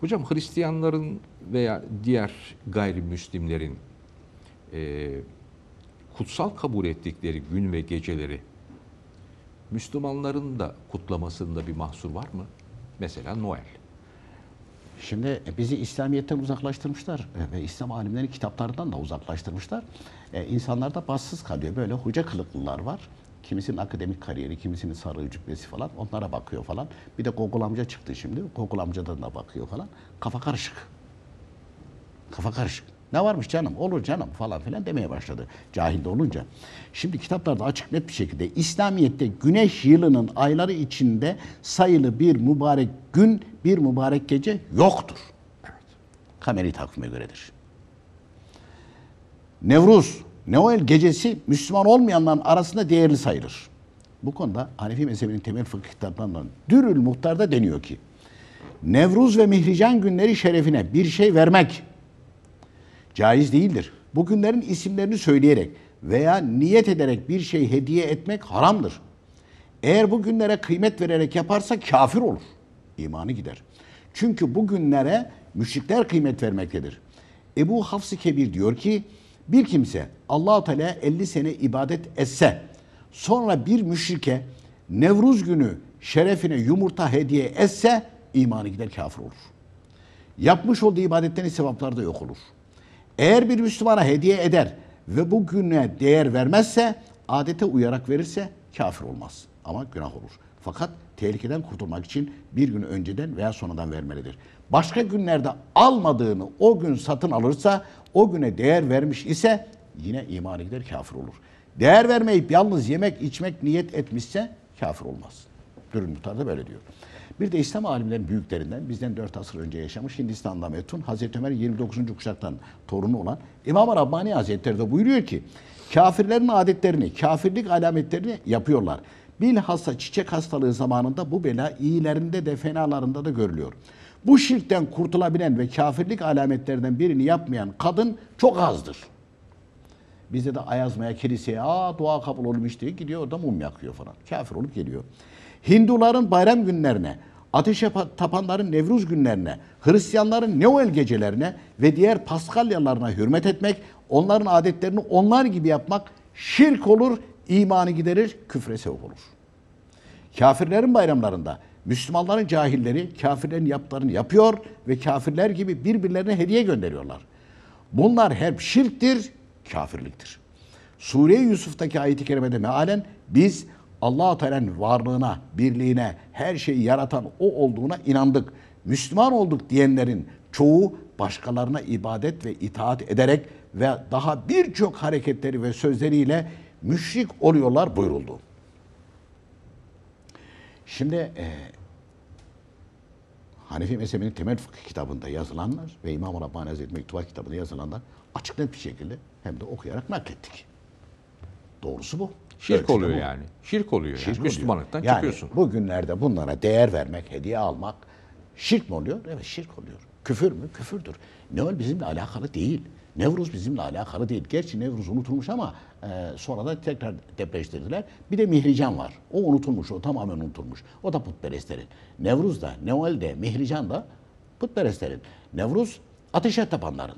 Hocam Hristiyanların veya diğer gayrimüslimlerin e, kutsal kabul ettikleri gün ve geceleri Müslümanların da kutlamasında bir mahsur var mı? Mesela Noel. Şimdi e, bizi İslamiyet'ten uzaklaştırmışlar e, ve İslam alimlerinin kitaplarından da uzaklaştırmışlar. E, insanlar da bassız kalıyor. Böyle hoca kılıklılar var. Kimisinin akademik kariyeri, kimisinin sarı cübbesi falan onlara bakıyor falan. Bir de Gogol amca çıktı şimdi. Gogol amcadan da bakıyor falan. Kafa karışık. Kafa karışık. Ne varmış canım? Olur canım falan filan demeye başladı cahil de olunca. Şimdi kitaplarda açık net bir şekilde İslamiyet'te güneş yılının ayları içinde sayılı bir mübarek gün, bir mübarek gece yoktur. Evet. Kameri takvime göredir. Nevruz Noel gecesi Müslüman olmayanların arasında değerli sayılır. Bu konuda Hanefi mezhebinin temel fıkıh kitaplarından Dürül Muhtar'da deniyor ki Nevruz ve Mihrican günleri şerefine bir şey vermek caiz değildir. Bu günlerin isimlerini söyleyerek veya niyet ederek bir şey hediye etmek haramdır. Eğer bu günlere kıymet vererek yaparsa kafir olur. İmanı gider. Çünkü bu günlere müşrikler kıymet vermektedir. Ebu Hafs-ı Kebir diyor ki bir kimse Allahu Teala 50 sene ibadet etse sonra bir müşrike Nevruz günü şerefine yumurta hediye etse imanı gider kafir olur. Yapmış olduğu ibadetten sevapları da yok olur. Eğer bir Müslümana hediye eder ve bu güne değer vermezse, adete uyarak verirse kafir olmaz ama günah olur. Fakat tehlikeden kurtulmak için bir gün önceden veya sonradan vermelidir. Başka günlerde almadığını o gün satın alırsa o güne değer vermiş ise yine imanı gider kafir olur. Değer vermeyip yalnız yemek içmek niyet etmişse kafir olmaz. Dürün Muhtar da böyle diyor. Bir de İslam alimlerin büyüklerinden bizden 4 asır önce yaşamış Hindistan'da metun Hazreti Ömer'in 29. kuşaktan torunu olan İmam Rabbani Hazretleri de buyuruyor ki kafirlerin adetlerini, kafirlik alametlerini yapıyorlar. Bilhassa çiçek hastalığı zamanında bu bela iyilerinde de fenalarında da görülüyor. Bu şirkten kurtulabilen ve kafirlik alametlerinden birini yapmayan kadın çok azdır. Bize de ayazmaya kiliseye aa dua kabul olmuş diye gidiyor orada mum yakıyor falan. Kafir olup geliyor. Hinduların bayram günlerine, ateşe tapanların Nevruz günlerine, Hristiyanların Noel gecelerine ve diğer Paskalyalarına hürmet etmek, onların adetlerini onlar gibi yapmak şirk olur, imanı giderir, küfre sevk olur. Kafirlerin bayramlarında Müslümanların cahilleri kafirlerin yaptıklarını yapıyor ve kafirler gibi birbirlerine hediye gönderiyorlar. Bunlar hep şirktir, kafirliktir. Sure-i Yusuf'taki ayeti kerimede mealen biz Allah-u Teala'nın varlığına, birliğine, her şeyi yaratan o olduğuna inandık. Müslüman olduk diyenlerin çoğu başkalarına ibadet ve itaat ederek ve daha birçok hareketleri ve sözleriyle müşrik oluyorlar buyuruldu. Şimdi e, Hanefi mezhebinin temel fıkıh kitabında yazılanlar ve İmam-ı Rabbani Hazreti Mektubat kitabında yazılanlar açık net bir şekilde hem de okuyarak naklettik. Doğrusu bu. Şirk oluyor bu. yani. Şirk oluyor şirk yani. Müslümanlıktan yani çıkıyorsun. Bugünlerde bunlara değer vermek, hediye almak şirk mi oluyor? Evet şirk oluyor. Küfür mü? Küfürdür. Ne ol bizimle alakalı değil. Nevruz bizimle alakalı değil. Gerçi Nevruz unutulmuş ama e, sonra da tekrar depreştirdiler. Bir de Mihrican var. O unutulmuş, o tamamen unutulmuş. O da putperestlerin. Nevruz da, Neval de, Mihrican da putperestlerin. Nevruz ateşe tapanların.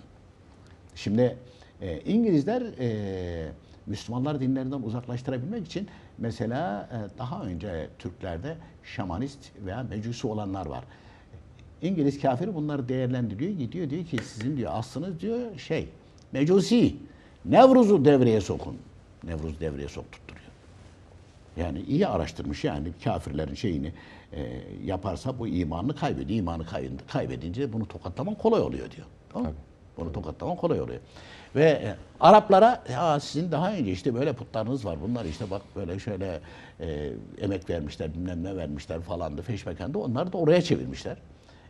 Şimdi e, İngilizler e, Müslümanlar dinlerinden uzaklaştırabilmek için mesela e, daha önce Türklerde şamanist veya mecusi olanlar var. İngiliz kafiri bunları değerlendiriyor. Gidiyor diyor ki sizin diyor aslınız diyor şey mecusi. Nevruz'u devreye sokun. Nevruz devreye sokturtturuyor. Yani iyi araştırmış yani kafirlerin şeyini e, yaparsa bu imanını kaybediyor. İmanı kaybedince bunu tokatlaman kolay oluyor diyor. Tamam Tabii. Bunu tokatlaman kolay oluyor. Ve e, Araplara ya sizin daha önce işte böyle putlarınız var. Bunlar işte bak böyle şöyle e, emek vermişler, bilmem ne vermişler falandı, feşmekendi. Onları da oraya çevirmişler.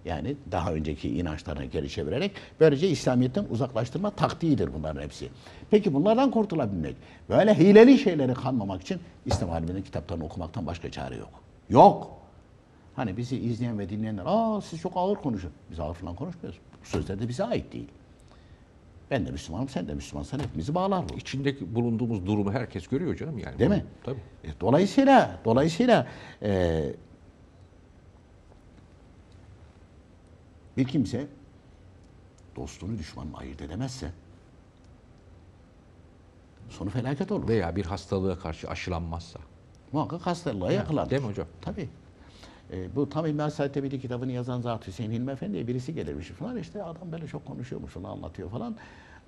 Yani daha önceki inançlarına geri çevirerek böylece İslamiyet'ten uzaklaştırma taktiğidir bunların hepsi. Peki bunlardan kurtulabilmek, böyle hileli şeylere kanmamak için İslam aliminin kitaplarını okumaktan başka çare yok. Yok. Hani bizi izleyen ve dinleyenler, aa siz çok ağır konuşun. Biz ağır falan konuşmuyoruz. Bu sözler de bize ait değil. Ben de Müslümanım, sen de Müslümansan hepimizi bağlar bu. İçindeki bulunduğumuz durumu herkes görüyor canım yani. Değil bunu, mi? Tabii. E, dolayısıyla, dolayısıyla e, Bir kimse dostunu düşmanı ayırt edemezse sonu felaket olur. Veya bir hastalığa karşı aşılanmazsa. Muhakkak hastalığa yakalanır. Değil mi hocam? Tabii. E, bu tam İlmihal Saitebili kitabını yazan zat Hüseyin Hilmi Efendi'ye birisi gelirmiş falan. işte adam böyle çok konuşuyormuş, onu anlatıyor falan.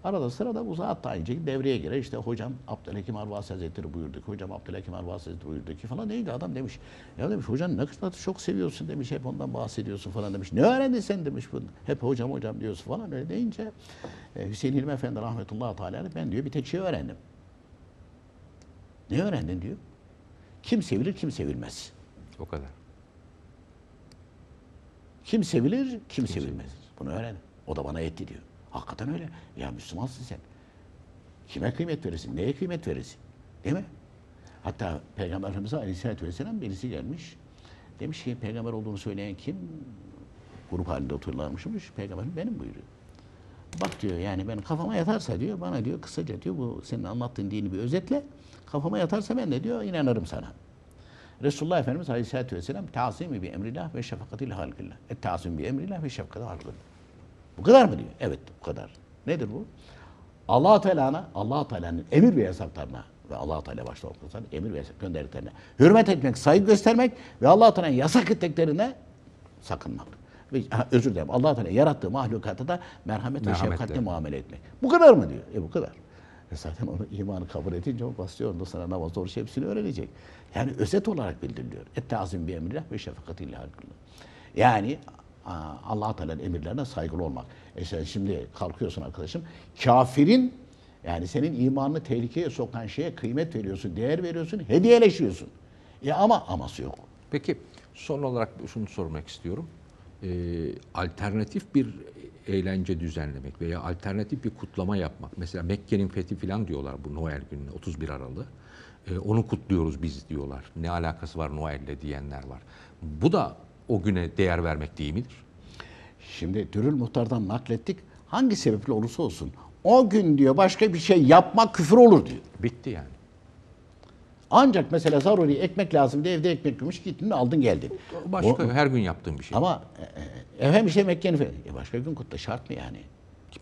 Arada sırada bu zat tayinci devreye girer. İşte hocam Abdülhakim Arvas Hazretleri buyurdu ki, hocam Abdülhakim Arvas Hazretleri buyurdu ki falan. Neydi adam demiş. Ya demiş hocam ne kadar çok seviyorsun demiş. Hep ondan bahsediyorsun falan demiş. Ne öğrendin sen demiş bunu. Hep hocam hocam diyorsun falan. Öyle deyince e, Hüseyin Hilmi Efendi rahmetullahi teala ben diyor bir tek şey öğrendim. Ne öğrendin diyor. Kim sevilir kim sevilmez. O kadar. Kim sevilir kim, kim sevilmez. sevilmez. Bunu öğrendim. O da bana etti diyor. Hakikaten öyle. Ya Müslümansın sen. Kime kıymet verirsin? Neye kıymet verirsin? Değil mi? Hatta Peygamber Efendimiz'e aleyhissalatü vesselam birisi gelmiş. Demiş ki peygamber olduğunu söyleyen kim? Grup halinde oturularmışmış. Peygamber benim buyuruyor. Bak diyor yani ben kafama yatarsa diyor bana diyor kısaca diyor bu senin anlattığın dini bir özetle. Kafama yatarsa ben de diyor inanırım sana. Resulullah Efendimiz Aleyhisselatü Vesselam tazimi bi emrillah ve şefakatil halkillah. Et tazim bi emrillah ve şefakatil halkillah. Bu kadar mı diyor? Evet bu kadar. Nedir bu? Allah Teala'na, Allah Teala'nın emir ve yasaklarına ve Allah Teala başta olmak emir ve yasak gönderdiklerine hürmet etmek, saygı göstermek ve Allah Teala'nın yasak ettiklerine sakınmak. Ve, özür dilerim. Allah Teala yarattığı mahlukata da merhamet, merhamet ve şefkatle de. muamele etmek. Bu kadar mı diyor? E bu kadar. E zaten onu imanı kabul edince o basıyor. onda sonra namaz doğru hepsini öğrenecek. Yani özet olarak bildiriliyor. Et tazim bi emrillah ve şefakatillah hakkında. Yani Allah Teala'nın emirlerine saygılı olmak. E sen şimdi kalkıyorsun arkadaşım. Kafirin yani senin imanını tehlikeye sokan şeye kıymet veriyorsun, değer veriyorsun, hediyeleşiyorsun. Ya e ama aması yok. Peki son olarak şunu sormak istiyorum. Ee, alternatif bir eğlence düzenlemek veya alternatif bir kutlama yapmak. Mesela Mekke'nin fethi falan diyorlar bu Noel gününe 31 Aralık. Ee, onu kutluyoruz biz diyorlar. Ne alakası var Noel'le diyenler var. Bu da o güne değer vermek değil midir? Şimdi Dürül Muhtar'dan naklettik. Hangi sebeple olursa olsun o gün diyor başka bir şey yapmak küfür olur diyor. Bitti yani. Ancak mesela zaruri ekmek lazım diye evde ekmek gümüş gittin aldın geldin. Başka o, her gün yaptığın bir şey. Ama e, e efendim işte Mekke'nin fethi. E, başka gün kutla şart mı yani?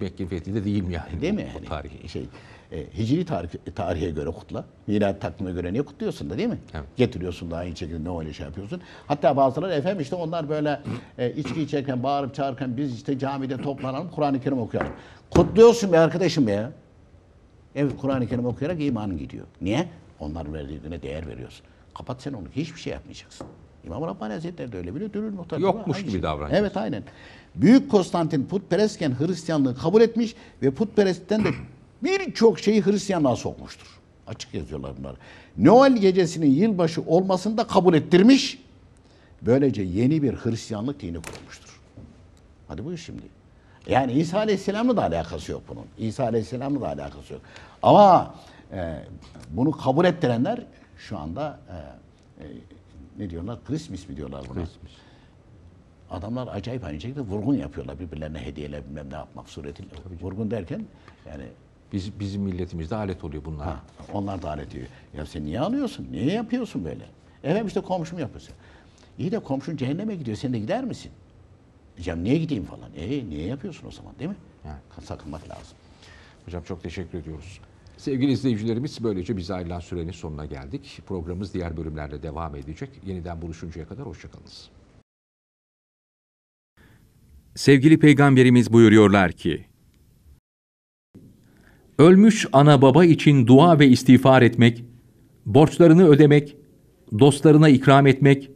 Mekke'nin fethi de değil mi yani? Değil mi yani? O tarihi. Şey, e, Hicri tarih, tarihe göre kutla. Milat takvime göre niye kutluyorsun da değil mi? Evet. Getiriyorsun da aynı şekilde ne öyle şey yapıyorsun. Hatta bazıları efendim işte onlar böyle e, içki içerken bağırıp çağırırken biz işte camide toplanalım Kur'an-ı Kerim okuyalım. Kutluyorsun be arkadaşım ya. Evet Kur'an-ı Kerim okuyarak imanın gidiyor. Niye? Onların verdiğine değer veriyorsun. Kapat sen onu. Hiçbir şey yapmayacaksın. İmam Rabbani Hazretleri de öyle biliyor. Dürül muhtar. Yokmuş gibi şey. davranıyor. Evet aynen. Büyük Konstantin putperestken Hristiyanlığı kabul etmiş ve putperestlikten de birçok şeyi Hristiyanlığa sokmuştur. Açık yazıyorlar bunlar. Noel gecesinin yılbaşı olmasını da kabul ettirmiş. Böylece yeni bir Hristiyanlık dini kurmuştur Hadi buyur şimdi. Yani İsa Aleyhisselam'la da alakası yok bunun. İsa Aleyhisselam'la da alakası yok. Ama e, bunu kabul ettirenler şu anda e, e, ne diyorlar? Christmas mi diyorlar buna? Christmas. Adamlar acayip aynı şekilde vurgun yapıyorlar birbirlerine hediyeler bilmem ne yapmak suretiyle. Vurgun derken yani biz, bizim milletimizde alet oluyor bunlar. Ha, onlar da alet diyor. Ya sen niye anıyorsun? Niye yapıyorsun böyle? Efendim işte komşum yapıyorsun. İyi de komşun cehenneme gidiyor. Sen de gider misin? Hocam niye gideyim falan. E niye yapıyorsun o zaman değil mi? Evet. Sakınmak lazım. Hocam çok teşekkür ediyoruz. Sevgili izleyicilerimiz böylece bize ayrılan sürenin sonuna geldik. Programımız diğer bölümlerle devam edecek. Yeniden buluşuncaya kadar hoşçakalınız. Sevgili Peygamberimiz buyuruyorlar ki, Ölmüş ana baba için dua ve istiğfar etmek, borçlarını ödemek, dostlarına ikram etmek,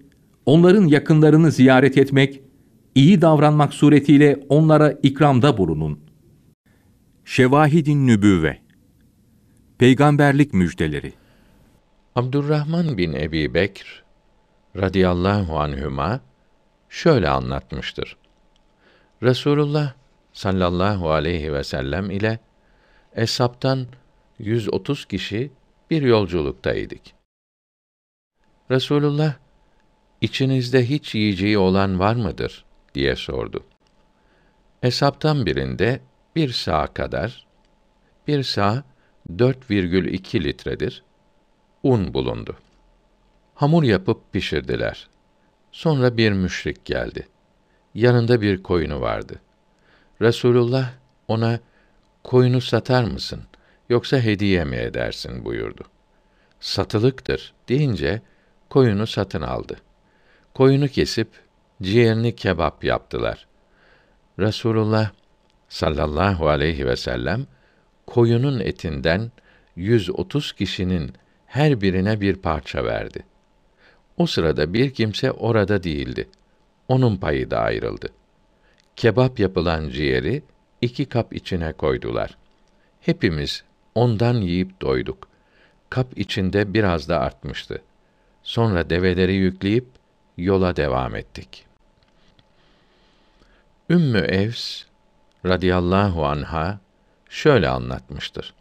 onların yakınlarını ziyaret etmek, iyi davranmak suretiyle onlara ikramda bulunun. Şevahidin Nübüve Peygamberlik Müjdeleri Abdurrahman bin Ebi Bekr radıyallahu anhüma şöyle anlatmıştır. Resulullah sallallahu aleyhi ve sellem ile Esaptan 130 kişi bir yolculuktaydık. Resulullah içinizde hiç yiyeceği olan var mıdır diye sordu. Hesaptan birinde bir sağ kadar, bir sağ 4,2 litredir, un bulundu. Hamur yapıp pişirdiler. Sonra bir müşrik geldi. Yanında bir koyunu vardı. Resulullah ona koyunu satar mısın yoksa hediye mi edersin buyurdu. Satılıktır deyince koyunu satın aldı. Koyunu kesip ciğerini kebap yaptılar. Resulullah sallallahu aleyhi ve sellem koyunun etinden 130 kişinin her birine bir parça verdi. O sırada bir kimse orada değildi. Onun payı da ayrıldı. Kebap yapılan ciğeri iki kap içine koydular. Hepimiz ondan yiyip doyduk. Kap içinde biraz da artmıştı. Sonra develeri yükleyip yola devam ettik. Ümmü Evs radıyallahu anha şöyle anlatmıştır.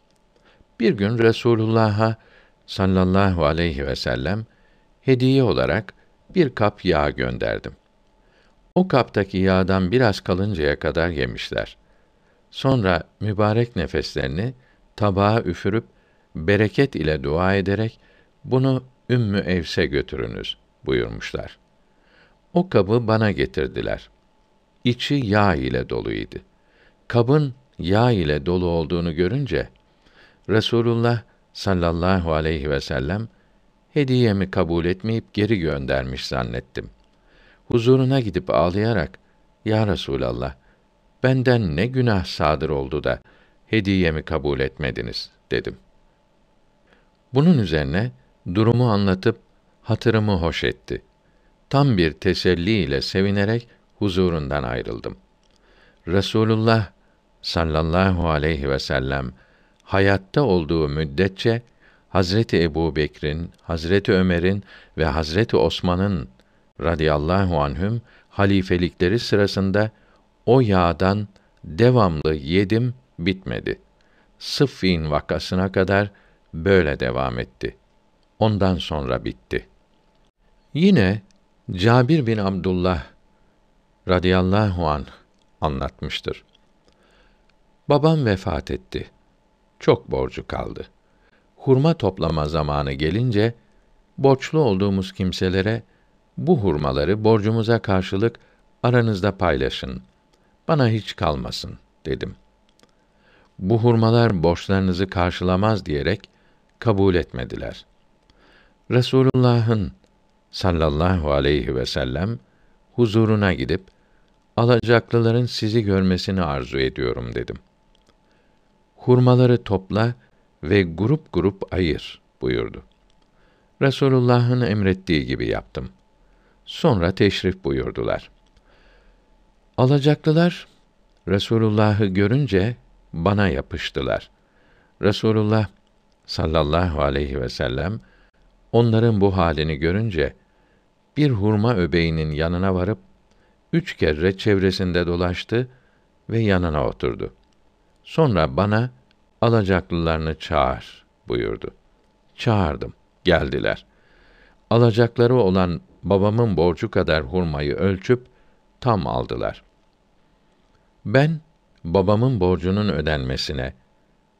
Bir gün Resulullah'a sallallahu aleyhi ve sellem hediye olarak bir kap yağ gönderdim. O kaptaki yağdan biraz kalıncaya kadar yemişler. Sonra mübarek nefeslerini tabağa üfürüp bereket ile dua ederek bunu Ümmü Evs'e götürünüz buyurmuşlar. O kabı bana getirdiler. İçi yağ ile doluydu. Kabın yağ ile dolu olduğunu görünce Resulullah sallallahu aleyhi ve sellem hediyemi kabul etmeyip geri göndermiş zannettim. Huzuruna gidip ağlayarak "Ya Resulallah, benden ne günah sadır oldu da hediyemi kabul etmediniz dedim. Bunun üzerine durumu anlatıp hatırımı hoş etti. Tam bir teselli ile sevinerek huzurundan ayrıldım. Resulullah sallallahu aleyhi ve sellem hayatta olduğu müddetçe Hazreti Ebu Bekir'in, Hazreti Ömer'in ve Hazreti Osman'ın radıyallahu anhüm halifelikleri sırasında o yağdan devamlı yedim bitmedi. Sıffin vakasına kadar böyle devam etti. Ondan sonra bitti. Yine Cabir bin Abdullah radıyallahu an anlatmıştır. Babam vefat etti. Çok borcu kaldı. Hurma toplama zamanı gelince borçlu olduğumuz kimselere bu hurmaları borcumuza karşılık aranızda paylaşın bana hiç kalmasın dedim. Bu hurmalar borçlarınızı karşılamaz diyerek kabul etmediler. Resulullah'ın sallallahu aleyhi ve sellem huzuruna gidip alacaklıların sizi görmesini arzu ediyorum dedim. Hurmaları topla ve grup grup ayır buyurdu. Resulullah'ın emrettiği gibi yaptım. Sonra teşrif buyurdular. Alacaklılar Resulullah'ı görünce bana yapıştılar. Resulullah sallallahu aleyhi ve sellem onların bu halini görünce bir hurma öbeğinin yanına varıp üç kere çevresinde dolaştı ve yanına oturdu. Sonra bana alacaklılarını çağır buyurdu. Çağırdım. Geldiler. Alacakları olan babamın borcu kadar hurmayı ölçüp tam aldılar. Ben babamın borcunun ödenmesine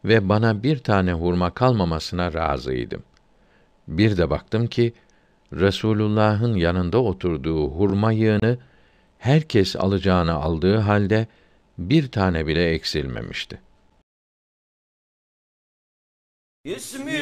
ve bana bir tane hurma kalmamasına razıydım. Bir de baktım ki Resulullah'ın yanında oturduğu hurma yığını herkes alacağını aldığı halde bir tane bile eksilmemişti. İsmi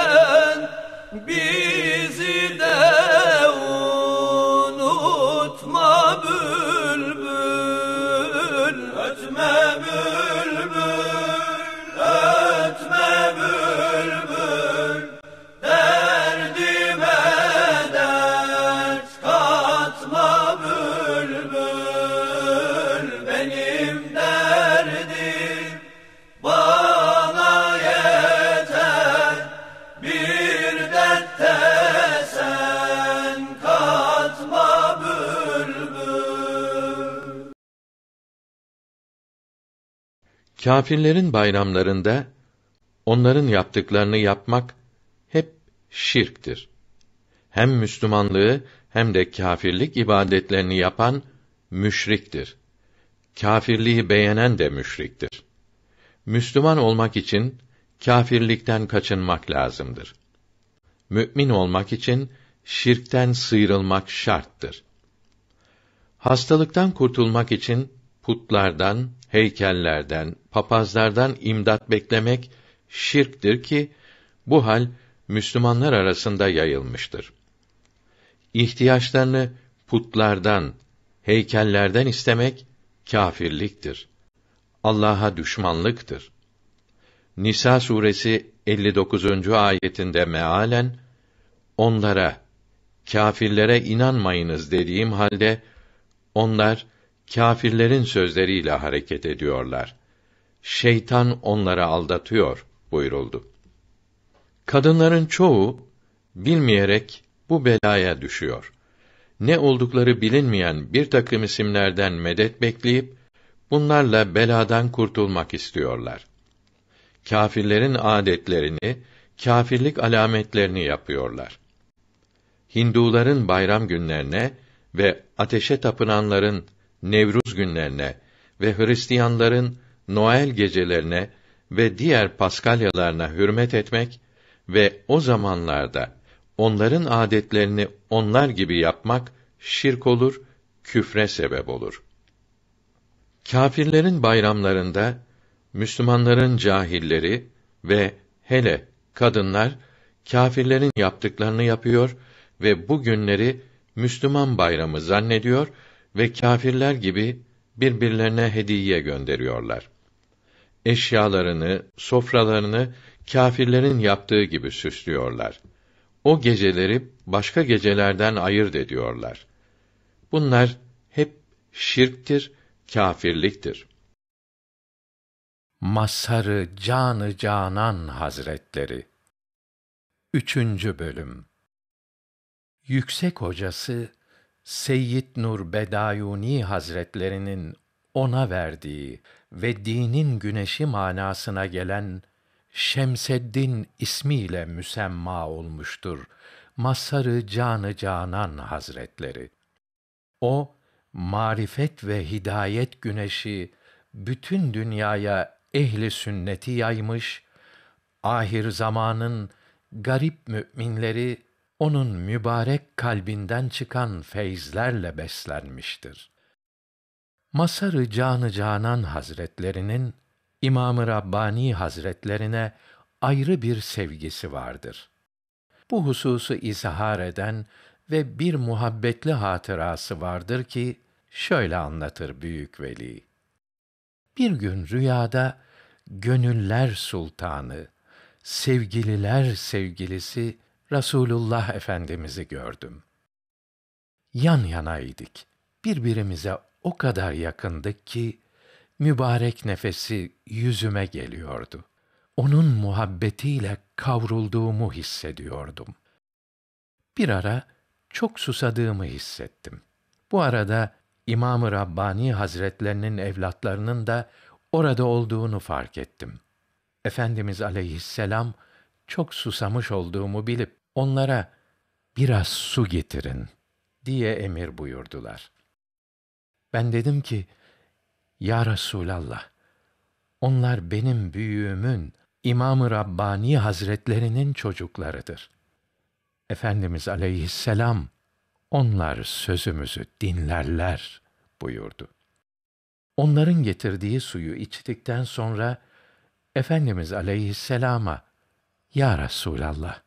giderken bir Kâfirlerin bayramlarında onların yaptıklarını yapmak hep şirktir. Hem Müslümanlığı hem de kâfirlik ibadetlerini yapan müşriktir. Kâfirliği beğenen de müşriktir. Müslüman olmak için kâfirlikten kaçınmak lazımdır. Mü'min olmak için şirkten sıyrılmak şarttır. Hastalıktan kurtulmak için putlardan, heykellerden, papazlardan imdat beklemek şirktir ki bu hal Müslümanlar arasında yayılmıştır. İhtiyaçlarını putlardan, heykellerden istemek kâfirliktir. Allah'a düşmanlıktır. Nisa suresi 59. ayetinde mealen onlara kâfirlere inanmayınız dediğim halde onlar kâfirlerin sözleriyle hareket ediyorlar. Şeytan onları aldatıyor buyuruldu. Kadınların çoğu bilmeyerek bu belaya düşüyor. Ne oldukları bilinmeyen bir takım isimlerden medet bekleyip bunlarla beladan kurtulmak istiyorlar. Kâfirlerin adetlerini, kâfirlik alametlerini yapıyorlar. Hinduların bayram günlerine ve ateşe tapınanların Nevruz günlerine ve Hristiyanların Noel gecelerine ve diğer paskalyalarına hürmet etmek ve o zamanlarda onların adetlerini onlar gibi yapmak şirk olur, küfre sebep olur. Kâfirlerin bayramlarında Müslümanların cahilleri ve hele kadınlar kâfirlerin yaptıklarını yapıyor ve bu günleri Müslüman bayramı zannediyor ve kâfirler gibi birbirlerine hediye gönderiyorlar. Eşyalarını, sofralarını kâfirlerin yaptığı gibi süslüyorlar. O geceleri başka gecelerden ayırt ediyorlar. Bunlar hep şirktir, kâfirliktir. Masarı Canı Canan Hazretleri Üçüncü Bölüm Yüksek Hocası Seyyid Nur Bedayuni Hazretlerinin ona verdiği ve dinin güneşi manasına gelen Şemseddin ismiyle müsemma olmuştur. Masarı Canı Canan Hazretleri. O, marifet ve hidayet güneşi bütün dünyaya ehli sünneti yaymış, ahir zamanın garip müminleri onun mübarek kalbinden çıkan feyizlerle beslenmiştir. Masarı Canı Canan Hazretlerinin İmamı ı Rabbani Hazretlerine ayrı bir sevgisi vardır. Bu hususu izhar eden ve bir muhabbetli hatırası vardır ki şöyle anlatır büyük veli. Bir gün rüyada gönüller sultanı, sevgililer sevgilisi Rasulullah Efendimiz'i gördüm. Yan yanaydık. Birbirimize o kadar yakındık ki, mübarek nefesi yüzüme geliyordu. Onun muhabbetiyle kavrulduğumu hissediyordum. Bir ara çok susadığımı hissettim. Bu arada İmam-ı Rabbani Hazretlerinin evlatlarının da orada olduğunu fark ettim. Efendimiz aleyhisselam çok susamış olduğumu bilip onlara biraz su getirin diye emir buyurdular. Ben dedim ki, Ya Resulallah, onlar benim büyüğümün, İmam-ı Rabbani Hazretlerinin çocuklarıdır. Efendimiz aleyhisselam, onlar sözümüzü dinlerler buyurdu. Onların getirdiği suyu içtikten sonra, Efendimiz aleyhisselama ya Resulallah,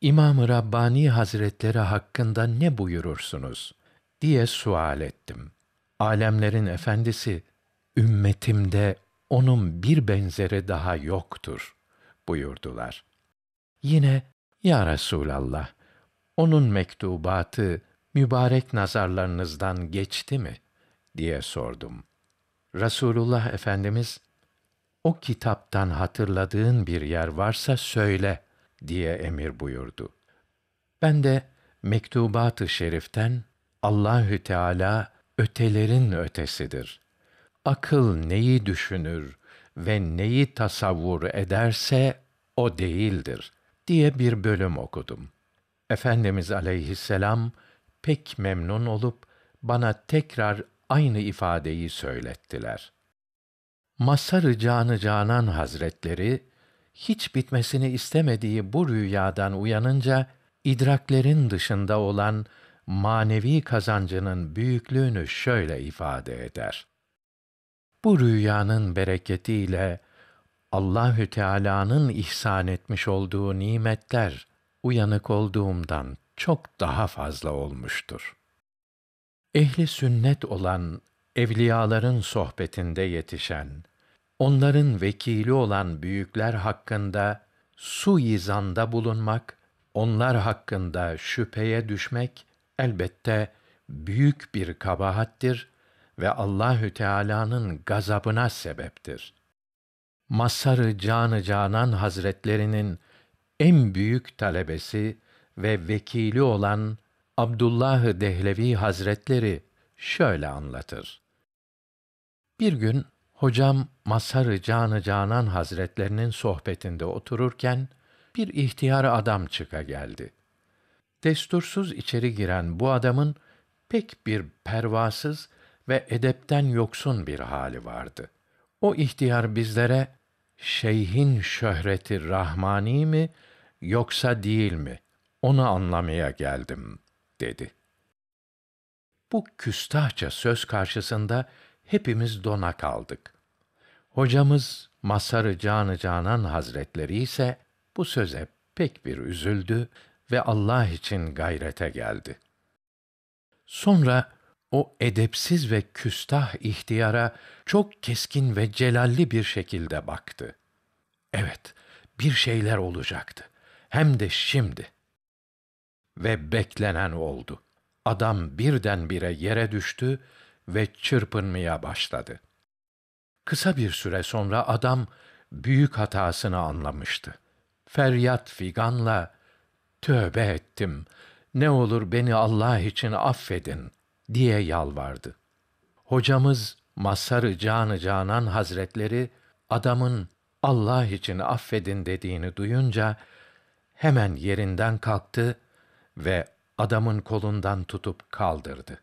İmam-ı Rabbani Hazretleri hakkında ne buyurursunuz? diye sual ettim. Alemlerin efendisi, ümmetimde onun bir benzeri daha yoktur buyurdular. Yine, Ya Resulallah, onun mektubatı mübarek nazarlarınızdan geçti mi? diye sordum. Resulullah Efendimiz, o kitaptan hatırladığın bir yer varsa söyle diye emir buyurdu. Ben de Mektubat-ı Şerif'ten Allahü Teala ötelerin ötesidir. Akıl neyi düşünür ve neyi tasavvur ederse o değildir diye bir bölüm okudum. Efendimiz aleyhisselam pek memnun olup bana tekrar aynı ifadeyi söylettiler. Masarı Canı Canan Hazretleri, hiç bitmesini istemediği bu rüyadan uyanınca, idraklerin dışında olan manevi kazancının büyüklüğünü şöyle ifade eder. Bu rüyanın bereketiyle Allahü Teala'nın ihsan etmiş olduğu nimetler uyanık olduğumdan çok daha fazla olmuştur. Ehli sünnet olan evliyaların sohbetinde yetişen, onların vekili olan büyükler hakkında suizanda bulunmak, onlar hakkında şüpheye düşmek elbette büyük bir kabahattir ve Allahü Teala'nın gazabına sebeptir. Masarı Canı Canan Hazretlerinin en büyük talebesi ve vekili olan Abdullah Dehlevi Hazretleri şöyle anlatır. Bir gün hocam Masarı Canı Canan Hazretlerinin sohbetinde otururken bir ihtiyar adam çıka geldi. Destursuz içeri giren bu adamın pek bir pervasız ve edepten yoksun bir hali vardı. O ihtiyar bizlere şeyhin şöhreti rahmani mi yoksa değil mi onu anlamaya geldim dedi. Bu küstahça söz karşısında hepimiz dona kaldık. Hocamız Masarı Canı Canan Hazretleri ise bu söze pek bir üzüldü ve Allah için gayrete geldi. Sonra o edepsiz ve küstah ihtiyara çok keskin ve celalli bir şekilde baktı. Evet, bir şeyler olacaktı. Hem de şimdi. Ve beklenen oldu. Adam birdenbire yere düştü ve çırpınmaya başladı. Kısa bir süre sonra adam büyük hatasını anlamıştı. Feryat figanla "Tövbe ettim. Ne olur beni Allah için affedin." diye yalvardı. Hocamız Masarı Canı Canan Hazretleri adamın Allah için affedin dediğini duyunca hemen yerinden kalktı ve adamın kolundan tutup kaldırdı.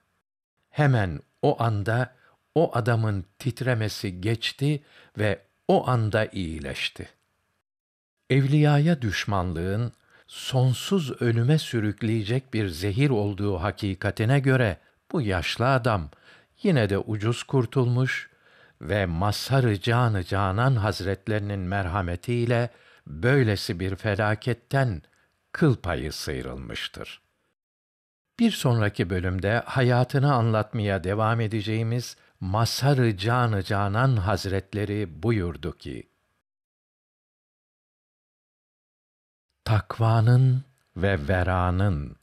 Hemen o anda o adamın titremesi geçti ve o anda iyileşti. Evliyaya düşmanlığın sonsuz ölüme sürükleyecek bir zehir olduğu hakikatine göre bu yaşlı adam yine de ucuz kurtulmuş ve Mazhar-ı can Canan Hazretlerinin merhametiyle böylesi bir felaketten kıl payı sıyrılmıştır. Bir sonraki bölümde hayatını anlatmaya devam edeceğimiz Masarı Canı Canan Hazretleri buyurdu ki, Takvanın ve veranın,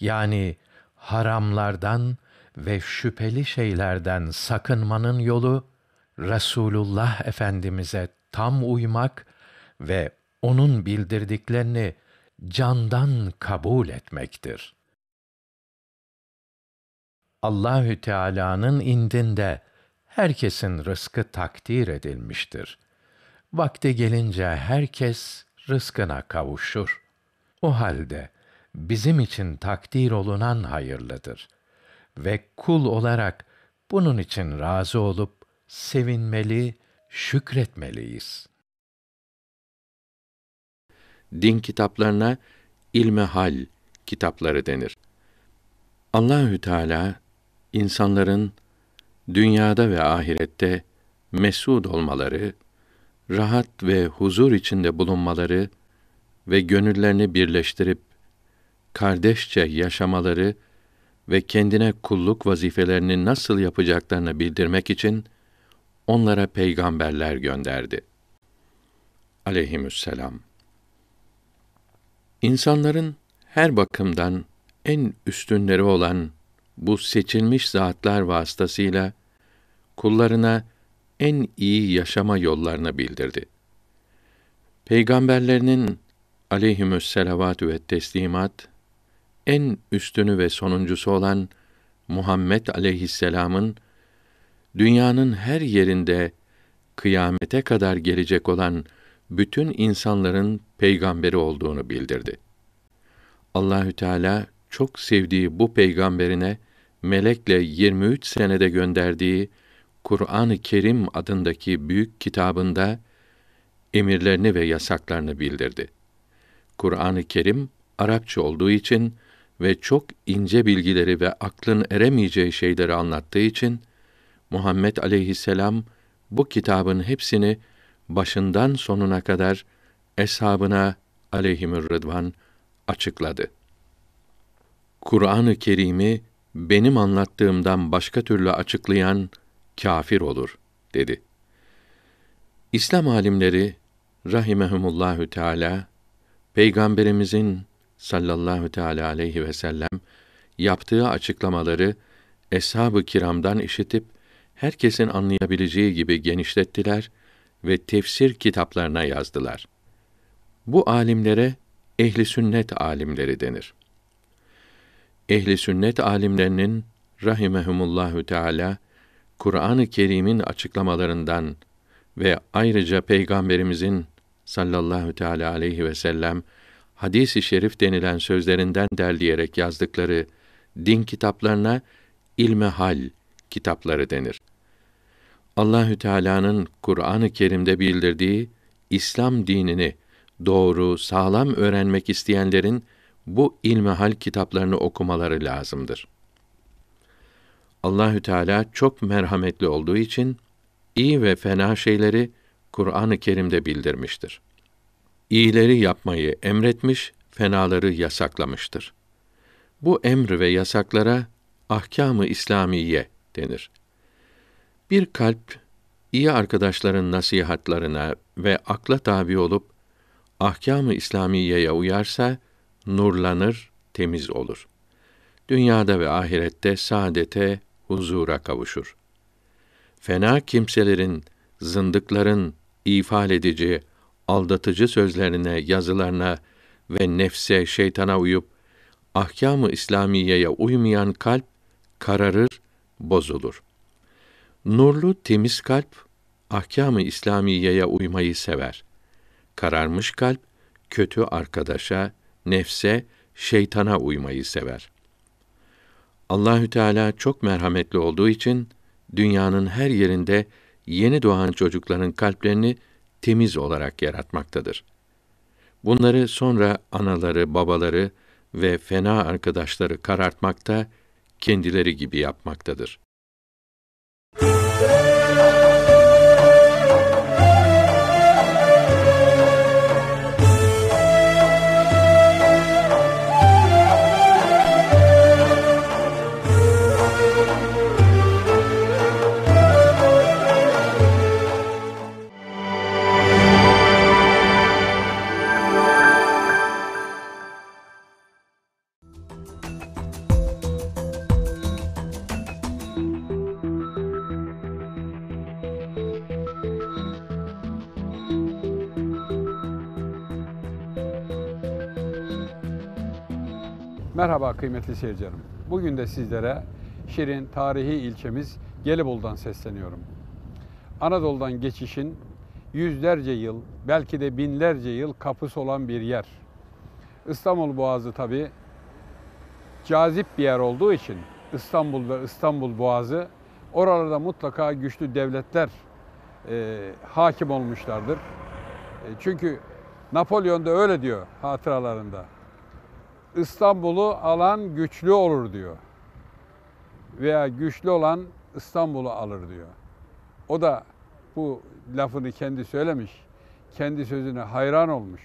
yani haramlardan ve şüpheli şeylerden sakınmanın yolu, Resulullah Efendimiz'e tam uymak ve O'nun bildirdiklerini candan kabul etmektir.'' Allahü Teala'nın indinde herkesin rızkı takdir edilmiştir. Vakti gelince herkes rızkına kavuşur. O halde bizim için takdir olunan hayırlıdır ve kul olarak bunun için razı olup sevinmeli, şükretmeliyiz. Din kitaplarına ilmihal kitapları denir. Allahü Teala insanların dünyada ve ahirette mesud olmaları, rahat ve huzur içinde bulunmaları ve gönüllerini birleştirip kardeşçe yaşamaları ve kendine kulluk vazifelerini nasıl yapacaklarını bildirmek için onlara peygamberler gönderdi. Aleyhisselam. İnsanların her bakımdan en üstünleri olan bu seçilmiş zatlar vasıtasıyla kullarına en iyi yaşama yollarını bildirdi. Peygamberlerinin aleyhimüsselavatü ve teslimat en üstünü ve sonuncusu olan Muhammed aleyhisselamın dünyanın her yerinde kıyamete kadar gelecek olan bütün insanların peygamberi olduğunu bildirdi. Allahü Teala çok sevdiği bu peygamberine melekle 23 senede gönderdiği Kur'an-ı Kerim adındaki büyük kitabında emirlerini ve yasaklarını bildirdi. Kur'an-ı Kerim Arapça olduğu için ve çok ince bilgileri ve aklın eremeyeceği şeyleri anlattığı için Muhammed aleyhisselam bu kitabın hepsini başından sonuna kadar eshabına aleyhimür rıdvan açıkladı. Kur'an-ı Kerim'i benim anlattığımdan başka türlü açıklayan kafir olur dedi. İslam alimleri rahimehumullahü teala peygamberimizin sallallahu teala aleyhi ve sellem yaptığı açıklamaları eshab-ı kiramdan işitip herkesin anlayabileceği gibi genişlettiler ve tefsir kitaplarına yazdılar. Bu alimlere ehli sünnet alimleri denir ehli sünnet alimlerinin rahimehumullahü teala Kur'an-ı Kerim'in açıklamalarından ve ayrıca peygamberimizin sallallahu teala aleyhi ve sellem hadisi şerif denilen sözlerinden derleyerek yazdıkları din kitaplarına ilme hal kitapları denir. Allahü Teala'nın Kur'an-ı Kerim'de bildirdiği İslam dinini doğru, sağlam öğrenmek isteyenlerin bu hal kitaplarını okumaları lazımdır. Allahü Teala çok merhametli olduğu için iyi ve fena şeyleri Kur'an-ı Kerim'de bildirmiştir. İyileri yapmayı emretmiş, fenaları yasaklamıştır. Bu emr ve yasaklara ahkâm-ı İslamiye denir. Bir kalp iyi arkadaşların nasihatlarına ve akla tabi olup ahkâm-ı İslamiye'ye uyarsa nurlanır, temiz olur. Dünyada ve ahirette saadete, huzura kavuşur. Fena kimselerin, zındıkların ifal edici, aldatıcı sözlerine, yazılarına ve nefse, şeytana uyup ahkamı İslamiyeye uymayan kalp kararır, bozulur. Nurlu, temiz kalp ahkamı İslamiyeye uymayı sever. Kararmış kalp kötü arkadaşa, nefse, şeytana uymayı sever. Allahü Teala çok merhametli olduğu için dünyanın her yerinde yeni doğan çocukların kalplerini temiz olarak yaratmaktadır. Bunları sonra anaları, babaları ve fena arkadaşları karartmakta, kendileri gibi yapmaktadır. Merhaba kıymetli seyircilerim. Bugün de sizlere Şirin tarihi ilçemiz Gelibolu'dan sesleniyorum. Anadolu'dan geçişin yüzlerce yıl, belki de binlerce yıl kapısı olan bir yer. İstanbul Boğazı tabi cazip bir yer olduğu için İstanbul ve İstanbul Boğazı oralarda mutlaka güçlü devletler e, hakim olmuşlardır. E, çünkü Napolyon da öyle diyor hatıralarında. İstanbul'u alan güçlü olur diyor. Veya güçlü olan İstanbul'u alır diyor. O da bu lafını kendi söylemiş. Kendi sözüne hayran olmuş.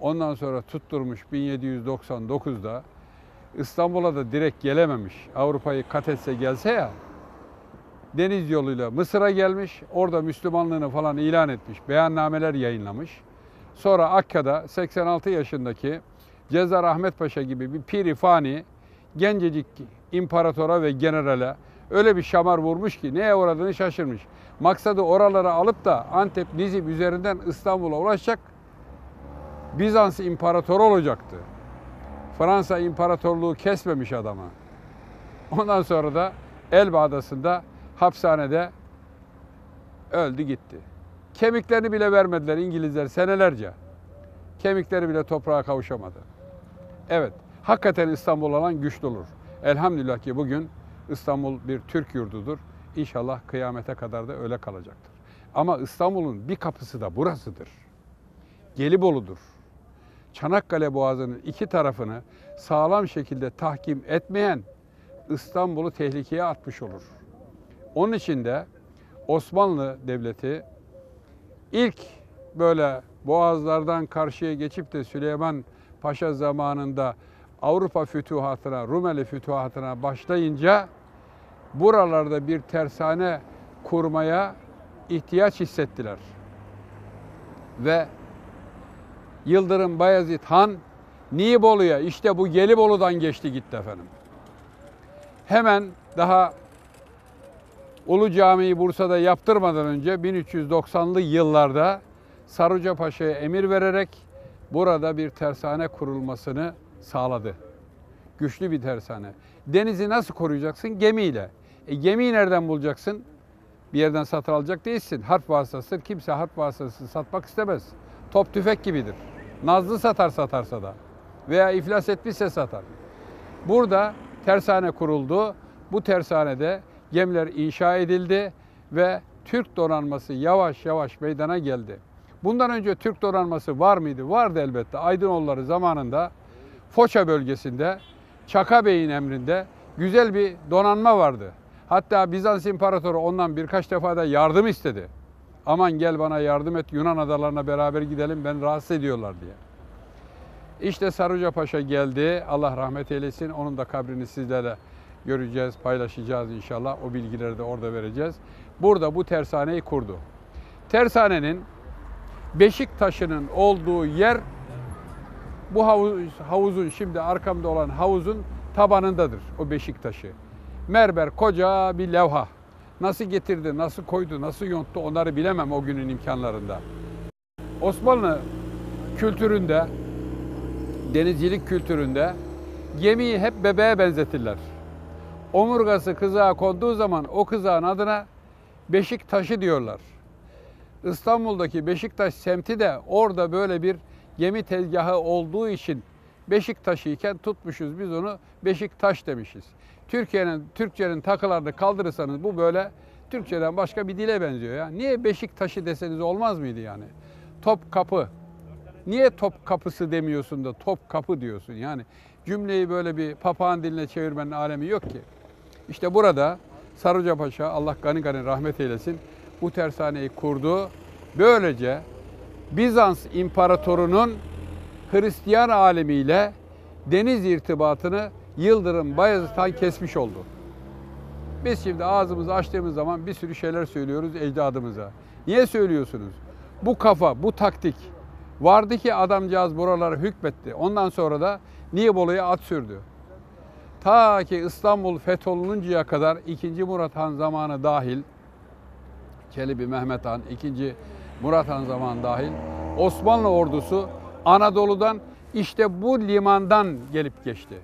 Ondan sonra tutturmuş 1799'da İstanbul'a da direkt gelememiş. Avrupa'yı kat etse gelse ya deniz yoluyla Mısır'a gelmiş. Orada Müslümanlığını falan ilan etmiş. Beyannameler yayınlamış. Sonra Akka'da 86 yaşındaki Cezar Ahmet Paşa gibi bir piri fani gencecik imparatora ve generale öyle bir şamar vurmuş ki neye uğradığını şaşırmış. Maksadı oraları alıp da Antep, Nizip üzerinden İstanbul'a ulaşacak. Bizans imparatoru olacaktı. Fransa imparatorluğu kesmemiş adama. Ondan sonra da Elba Adası'nda hapishanede öldü gitti. Kemiklerini bile vermediler İngilizler senelerce. Kemikleri bile toprağa kavuşamadı. Evet, hakikaten İstanbul olan güçlü olur. Elhamdülillah ki bugün İstanbul bir Türk yurdudur. İnşallah kıyamete kadar da öyle kalacaktır. Ama İstanbul'un bir kapısı da burasıdır. Gelibolu'dur. Çanakkale Boğazı'nın iki tarafını sağlam şekilde tahkim etmeyen İstanbul'u tehlikeye atmış olur. Onun için de Osmanlı Devleti ilk böyle boğazlardan karşıya geçip de Süleyman Paşa zamanında Avrupa fütuhatına, Rumeli fütuhatına başlayınca buralarda bir tersane kurmaya ihtiyaç hissettiler. Ve Yıldırım Bayezid Han Nibolu'ya işte bu Gelibolu'dan geçti gitti efendim. Hemen daha Ulu Camii'yi Bursa'da yaptırmadan önce 1390'lı yıllarda Saruca Paşa'ya emir vererek burada bir tersane kurulmasını sağladı. Güçlü bir tersane. Denizi nasıl koruyacaksın? Gemiyle. E gemiyi nereden bulacaksın? Bir yerden satın alacak değilsin. Harp vasıtası kimse harp vasıtası satmak istemez. Top tüfek gibidir. Nazlı satar satarsa da veya iflas etmişse satar. Burada tersane kuruldu. Bu tersanede gemiler inşa edildi ve Türk donanması yavaş yavaş meydana geldi. Bundan önce Türk donanması var mıydı? Vardı elbette. Aydınoğulları zamanında Foça bölgesinde Çaka Bey'in emrinde güzel bir donanma vardı. Hatta Bizans İmparatoru ondan birkaç defa da yardım istedi. Aman gel bana yardım et Yunan adalarına beraber gidelim ben rahatsız ediyorlar diye. İşte Saruca Paşa geldi. Allah rahmet eylesin. Onun da kabrini sizlere göreceğiz, paylaşacağız inşallah. O bilgileri de orada vereceğiz. Burada bu tersaneyi kurdu. Tersanenin Beşiktaş'ının olduğu yer bu havuz, havuzun şimdi arkamda olan havuzun tabanındadır o Beşiktaş'ı. Merber koca bir levha. Nasıl getirdi, nasıl koydu, nasıl yonttu onları bilemem o günün imkanlarında. Osmanlı kültüründe, denizcilik kültüründe gemiyi hep bebeğe benzetirler. Omurgası kızağa konduğu zaman o kızağın adına Beşiktaş'ı diyorlar. İstanbul'daki Beşiktaş semti de orada böyle bir gemi tezgahı olduğu için Beşiktaş'ı iken tutmuşuz biz onu Beşiktaş demişiz. Türkiye'nin Türkçenin takılarını kaldırırsanız bu böyle Türkçeden başka bir dile benziyor ya. Niye Beşiktaş'ı deseniz olmaz mıydı yani? Top kapı. Niye top kapısı demiyorsun da top kapı diyorsun yani? Cümleyi böyle bir papağan diline çevirmenin alemi yok ki. İşte burada Sarıca Paşa Allah gani gani rahmet eylesin bu tersaneyi kurdu. Böylece Bizans imparatorunun Hristiyan alemiyle deniz irtibatını Yıldırım Bayezid'den kesmiş oldu. Biz şimdi ağzımızı açtığımız zaman bir sürü şeyler söylüyoruz ecdadımıza. Niye söylüyorsunuz? Bu kafa, bu taktik vardı ki adamcağız buralara hükmetti. Ondan sonra da Nibolu'ya at sürdü. Ta ki İstanbul fetholununcaya kadar 2. Murat Han zamanı dahil Çelebi Mehmet Han, 2. Murat Han zaman dahil Osmanlı ordusu Anadolu'dan işte bu limandan gelip geçti.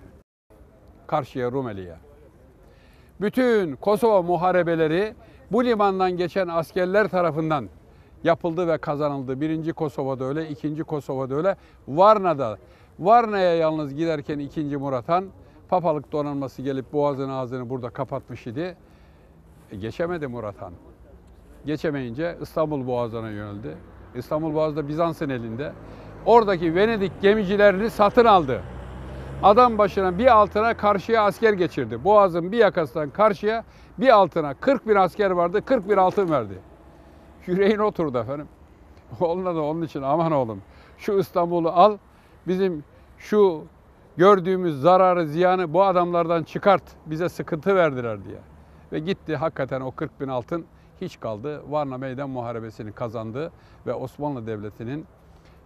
Karşıya Rumeli'ye. Bütün Kosova muharebeleri bu limandan geçen askerler tarafından yapıldı ve kazanıldı. Birinci Kosova'da öyle, ikinci Kosova'da öyle. Varna'da, Varna'ya yalnız giderken ikinci Murat Han, Papalık donanması gelip boğazını, ağzını burada kapatmış idi. E, geçemedi Murat Han geçemeyince İstanbul Boğazı'na yöneldi. İstanbul Boğazı'da Bizans'ın elinde. Oradaki Venedik gemicilerini satın aldı. Adam başına bir altına karşıya asker geçirdi. Boğaz'ın bir yakasından karşıya bir altına 40 bin asker vardı. 40 bin altın verdi. Yüreğin oturdu efendim. Onunla da onun için aman oğlum şu İstanbul'u al. Bizim şu gördüğümüz zararı, ziyanı bu adamlardan çıkart. Bize sıkıntı verdiler diye. Ve gitti hakikaten o 40 bin altın hiç kaldı. Varna Meydan Muharebesi'ni kazandı ve Osmanlı Devleti'nin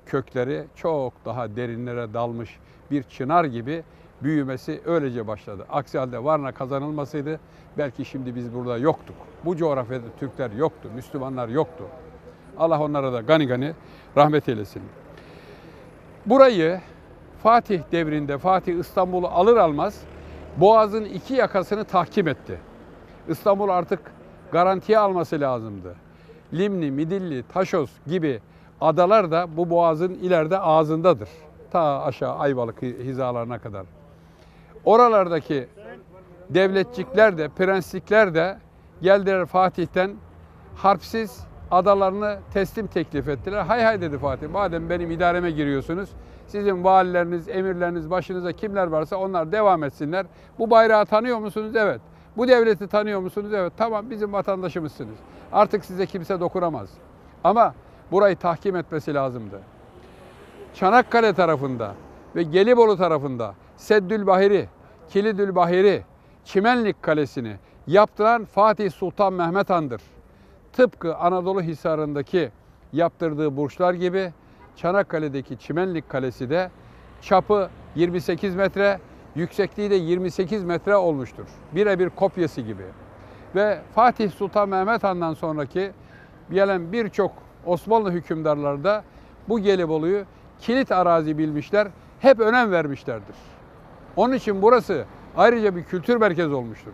kökleri çok daha derinlere dalmış bir çınar gibi büyümesi öylece başladı. Aksi halde Varna kazanılmasaydı belki şimdi biz burada yoktuk. Bu coğrafyada Türkler yoktu, Müslümanlar yoktu. Allah onlara da gani gani rahmet eylesin. Burayı Fatih devrinde Fatih İstanbul'u alır almaz Boğaz'ın iki yakasını tahkim etti. İstanbul artık garantiye alması lazımdı. Limni, Midilli, Taşos gibi adalar da bu boğazın ileride ağzındadır. Ta aşağı Ayvalık hizalarına kadar. Oralardaki devletçikler de, prenslikler de geldiler Fatih'ten harpsiz adalarını teslim teklif ettiler. Hay hay dedi Fatih, madem benim idareme giriyorsunuz, sizin valileriniz, emirleriniz, başınıza kimler varsa onlar devam etsinler. Bu bayrağı tanıyor musunuz? Evet. Bu devleti tanıyor musunuz? Evet tamam bizim vatandaşımızsınız. Artık size kimse dokunamaz. Ama burayı tahkim etmesi lazımdı. Çanakkale tarafında ve Gelibolu tarafında Seddül Bahiri, Kilidül Bahiri, Çimenlik Kalesi'ni yaptıran Fatih Sultan Mehmet Han'dır. Tıpkı Anadolu Hisarı'ndaki yaptırdığı burçlar gibi Çanakkale'deki Çimenlik Kalesi de çapı 28 metre, Yüksekliği de 28 metre olmuştur. Birebir kopyası gibi. Ve Fatih Sultan Mehmet Han'dan sonraki gelen birçok Osmanlı hükümdarları da bu Gelibolu'yu kilit arazi bilmişler, hep önem vermişlerdir. Onun için burası ayrıca bir kültür merkezi olmuştur.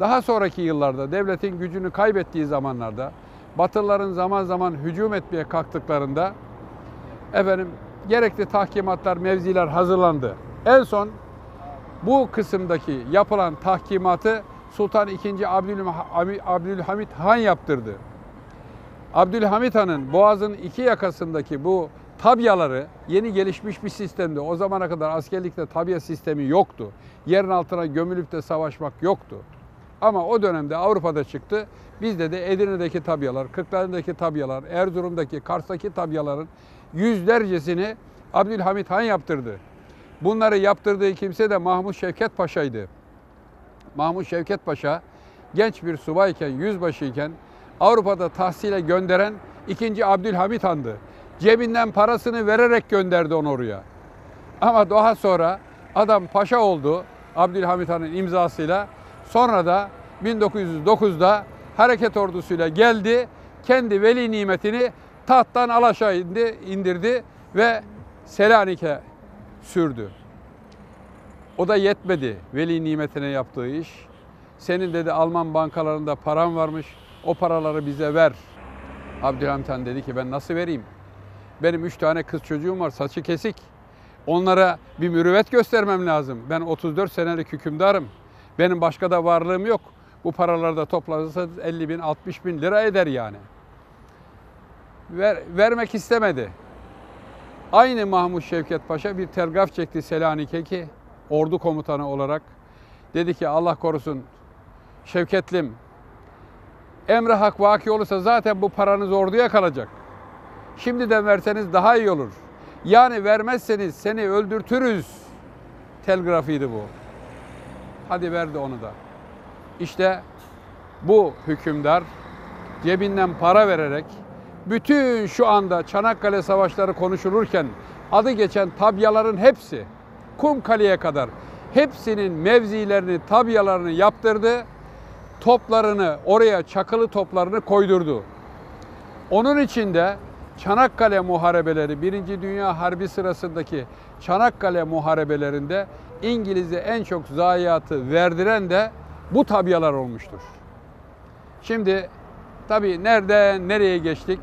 Daha sonraki yıllarda devletin gücünü kaybettiği zamanlarda Batılıların zaman zaman hücum etmeye kalktıklarında efendim gerekli tahkimatlar, mevziler hazırlandı. En son bu kısımdaki yapılan tahkimatı Sultan II. Abdülhamit Han yaptırdı. Abdülhamit Han'ın Boğaz'ın iki yakasındaki bu tabyaları yeni gelişmiş bir sistemdi. O zamana kadar askerlikte tabya sistemi yoktu. Yerin altına gömülüp de savaşmak yoktu. Ama o dönemde Avrupa'da çıktı. Bizde de Edirne'deki tabyalar, Kırklareli'deki tabyalar, Erzurum'daki, Kars'taki tabyaların yüzlercesini Abdülhamit Han yaptırdı. Bunları yaptırdığı kimse de Mahmut Şevket Paşa'ydı. Mahmut Şevket Paşa genç bir subayken, yüzbaşıyken Avrupa'da tahsile gönderen ikinci Abdülhamit Han'dı. Cebinden parasını vererek gönderdi onu oraya. Ama daha sonra adam paşa oldu Abdülhamit Han'ın imzasıyla. Sonra da 1909'da hareket ordusuyla geldi. Kendi veli nimetini tahttan alaşağı indi, indirdi ve Selanik'e sürdü. O da yetmedi veli nimetine yaptığı iş. Senin dedi Alman bankalarında paran varmış, o paraları bize ver. Abdülhamit Han dedi ki ben nasıl vereyim? Benim üç tane kız çocuğum var, saçı kesik. Onlara bir mürüvvet göstermem lazım. Ben 34 senelik hükümdarım. Benim başka da varlığım yok. Bu paraları da toplanırsa 50 bin, 60 bin lira eder yani. Ver, vermek istemedi. Aynı Mahmut Şevket Paşa bir telgraf çekti Selanik'e ki ordu komutanı olarak. Dedi ki Allah korusun Şevketlim emre hak vaki olursa zaten bu paranız orduya kalacak. Şimdiden verseniz daha iyi olur. Yani vermezseniz seni öldürtürüz. Telgrafıydı bu. Hadi verdi onu da. İşte bu hükümdar cebinden para vererek bütün şu anda Çanakkale Savaşları konuşulurken adı geçen tabyaların hepsi Kumkale'ye kadar hepsinin mevzilerini, tabyalarını yaptırdı. Toplarını oraya çakılı toplarını koydurdu. Onun içinde Çanakkale muharebeleri, Birinci Dünya Harbi sırasındaki Çanakkale muharebelerinde İngiliz'e en çok zayiatı verdiren de bu tabyalar olmuştur. Şimdi Tabii nereden nereye geçtik?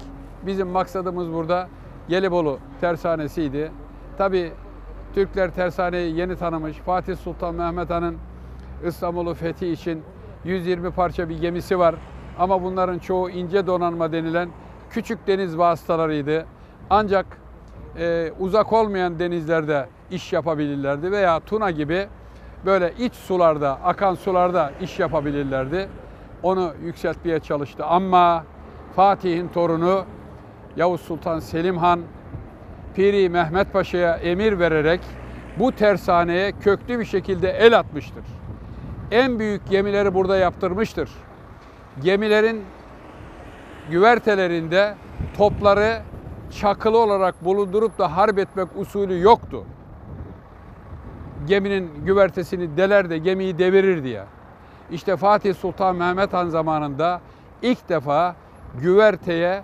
Bizim maksadımız burada Gelibolu tersanesiydi. Tabii Türkler tersaneyi yeni tanımış. Fatih Sultan Mehmet Han'ın İstanbul'u fethi için 120 parça bir gemisi var. Ama bunların çoğu ince donanma denilen küçük deniz vasıtalarıydı. Ancak e, uzak olmayan denizlerde iş yapabilirlerdi veya Tuna gibi böyle iç sularda, akan sularda iş yapabilirlerdi onu yükseltmeye çalıştı. Ama Fatih'in torunu Yavuz Sultan Selim Han Piri Mehmet Paşa'ya emir vererek bu tersaneye köklü bir şekilde el atmıştır. En büyük gemileri burada yaptırmıştır. Gemilerin güvertelerinde topları çakılı olarak bulundurup da harp etmek usulü yoktu. Geminin güvertesini deler de gemiyi devirir diye. İşte Fatih Sultan Mehmet Han zamanında ilk defa güverteye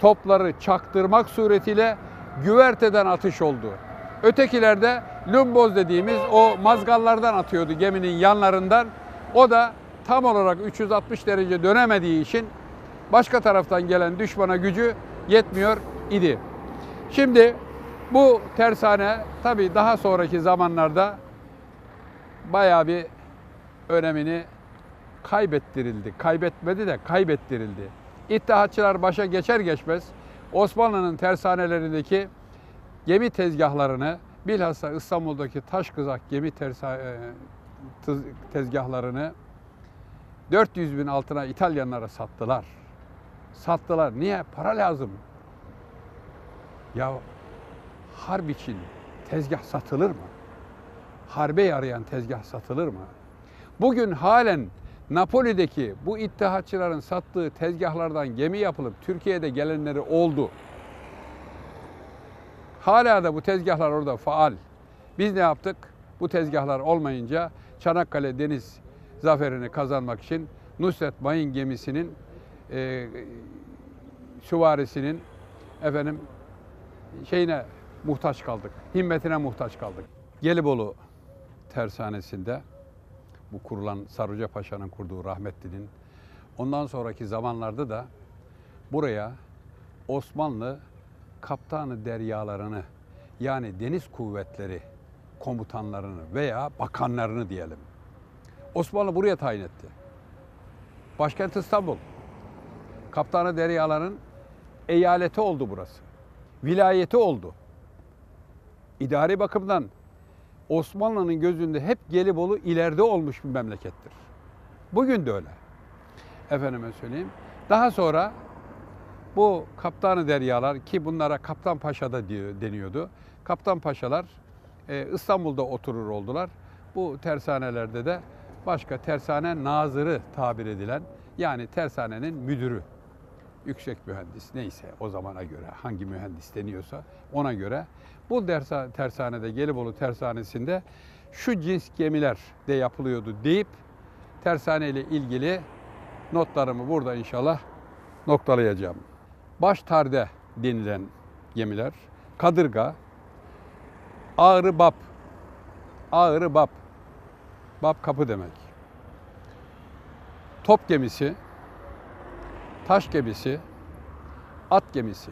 topları çaktırmak suretiyle güverteden atış oldu. Ötekilerde lumboz dediğimiz o mazgallardan atıyordu geminin yanlarından. O da tam olarak 360 derece dönemediği için başka taraftan gelen düşmana gücü yetmiyor idi. Şimdi bu tersane tabii daha sonraki zamanlarda bayağı bir önemini kaybettirildi. Kaybetmedi de kaybettirildi. İttihatçılar başa geçer geçmez Osmanlı'nın tersanelerindeki gemi tezgahlarını bilhassa İstanbul'daki taş kızak gemi tersa, e, tezgahlarını 400 bin altına İtalyanlara sattılar. Sattılar. Niye? Para lazım. Ya harp için tezgah satılır mı? Harbe yarayan tezgah satılır mı? Bugün halen Napoli'deki bu ittihatçıların sattığı tezgahlardan gemi yapılıp Türkiye'de gelenleri oldu. Hala da bu tezgahlar orada faal. Biz ne yaptık? Bu tezgahlar olmayınca Çanakkale Deniz zaferini kazanmak için Nusret Mayın gemisinin e, süvarisinin efendim şeyine muhtaç kaldık. Himmetine muhtaç kaldık. Gelibolu tersanesinde bu kurulan Sarıca Paşa'nın kurduğu rahmetli'nin ondan sonraki zamanlarda da buraya Osmanlı kaptanı deryalarını yani deniz kuvvetleri komutanlarını veya bakanlarını diyelim. Osmanlı buraya tayin etti. Başkent İstanbul. Kaptanı deryaların eyaleti oldu burası. Vilayeti oldu. İdari bakımdan Osmanlı'nın gözünde hep Gelibolu ileride olmuş bir memlekettir. Bugün de öyle. Efendime söyleyeyim. Daha sonra bu kaptanı deryalar ki bunlara Kaptan Paşa da deniyordu. Kaptan Paşalar e, İstanbul'da oturur oldular. Bu tersanelerde de başka tersane nazırı tabir edilen yani tersanenin müdürü yüksek mühendis neyse o zamana göre hangi mühendis deniyorsa ona göre bu dersa, tersanede Gelibolu tersanesinde şu cins gemiler de yapılıyordu deyip tersane ile ilgili notlarımı burada inşallah noktalayacağım. Baş tarde denilen gemiler, kadırga, ağrı bab, ağrı bab, bab kapı demek. Top gemisi, taş gemisi, at gemisi.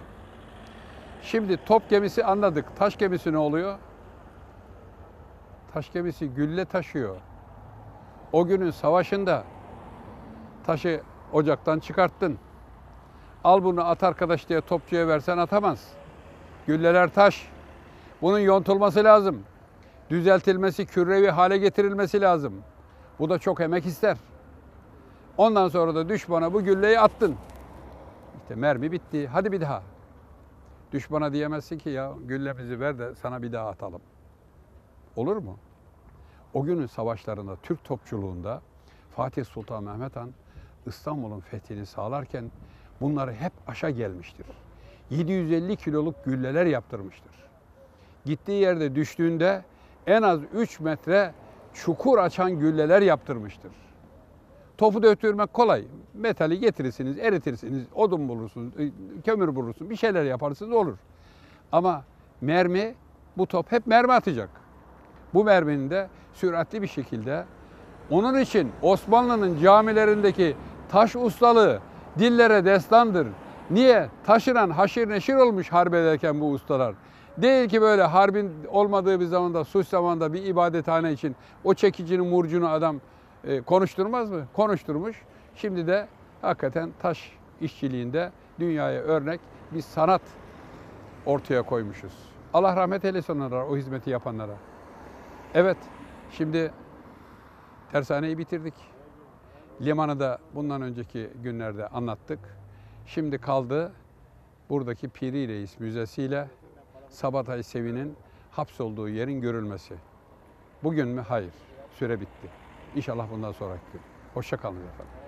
Şimdi top gemisi anladık. Taş gemisi ne oluyor? Taş gemisi gülle taşıyor. O günün savaşında taşı ocaktan çıkarttın. Al bunu at arkadaş diye topçuya versen atamaz. Gülleler taş. Bunun yontulması lazım. Düzeltilmesi, kürrevi hale getirilmesi lazım. Bu da çok emek ister. Ondan sonra da düşmana bu gülleyi attın. İşte mermi bitti. Hadi bir daha. Düşmana diyemezsin ki ya güllemizi ver de sana bir daha atalım. Olur mu? O günün savaşlarında, Türk topçuluğunda Fatih Sultan Mehmet Han İstanbul'un fethini sağlarken bunları hep aşa gelmiştir. 750 kiloluk gülleler yaptırmıştır. Gittiği yerde düştüğünde en az 3 metre çukur açan gülleler yaptırmıştır. Topu da kolay. Metali getirirsiniz, eritirsiniz, odun bulursunuz, e, kömür bulursunuz, bir şeyler yaparsınız olur. Ama mermi, bu top hep mermi atacak. Bu merminin de süratli bir şekilde. Onun için Osmanlı'nın camilerindeki taş ustalığı dillere destandır. Niye? Taşıran haşir neşir olmuş harbederken bu ustalar. Değil ki böyle harbin olmadığı bir zamanda, suç zamanda bir ibadethane için o çekicinin murcunu adam e, konuşturmaz mı? Konuşturmuş. Şimdi de hakikaten taş işçiliğinde dünyaya örnek bir sanat ortaya koymuşuz. Allah rahmet eylesin onlara, o hizmeti yapanlara. Evet, şimdi tersaneyi bitirdik. Limanı da bundan önceki günlerde anlattık. Şimdi kaldı buradaki Piri Reis Müzesi'yle Sabatay Sevi'nin hapsolduğu yerin görülmesi. Bugün mü? Hayır. Süre bitti. İnşallah bundan sonraki gün. kalın efendim.